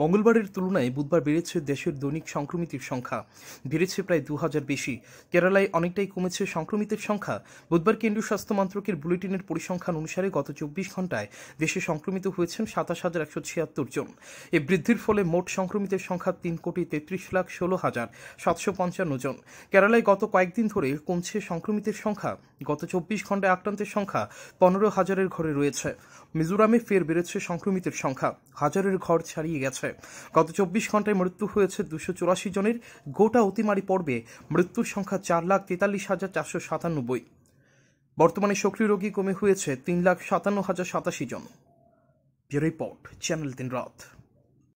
মঙ্গলবারের তুলনায় বুধবার বেড়েছে দেশের দৈনিক সংক্রমিতের সংখ্যা বেড়েছে প্রায় দু হাজার বেশি কেরালায় অনেকটাই কমেছে সংক্রমিতের সংখ্যা বুধবার কেন্দ্রীয় স্বাস্থ্য মন্ত্রকের বুলেটিনের পরিসংখ্যান অনুসারে গত চব্বিশ ঘন্টায় দেশে সংক্রমিত হয়েছেন সাতাশ হাজার একশো ছিয়াত্তর জন এ বৃদ্ধির ফলে মোট সংক্রমিতের সংখ্যা তিন কোটি তেত্রিশ লাখ ষোলো হাজার সাতশো পঞ্চান্ন জন কেরালায় গত কয়েকদিন ধরে কমছে সংক্রমিতের সংখ্যা গত চব্বিশ ঘন্টায় আক্রান্তের সংখ্যা পনেরো হাজারের ঘরে রয়েছে মিজোরামে ফের বেড়েছে সংক্রমিতের সংখ্যা হাজারের ঘর ছাড়িয়ে গেছে হয়েছে গত চব্বিশ ঘন্টায় মৃত্যু হয়েছে দুশো চুরাশি জনের গোটা অতিমারি পর্বে মৃত্যুর সংখ্যা চার লাখ তেতাল্লিশ হাজার চারশো সাতানব্বই বর্তমানে সক্রিয় রোগী কমে হয়েছে তিন লাখ সাতান্ন হাজার সাতাশি জন রিপোর্ট চ্যানেল তিন রাত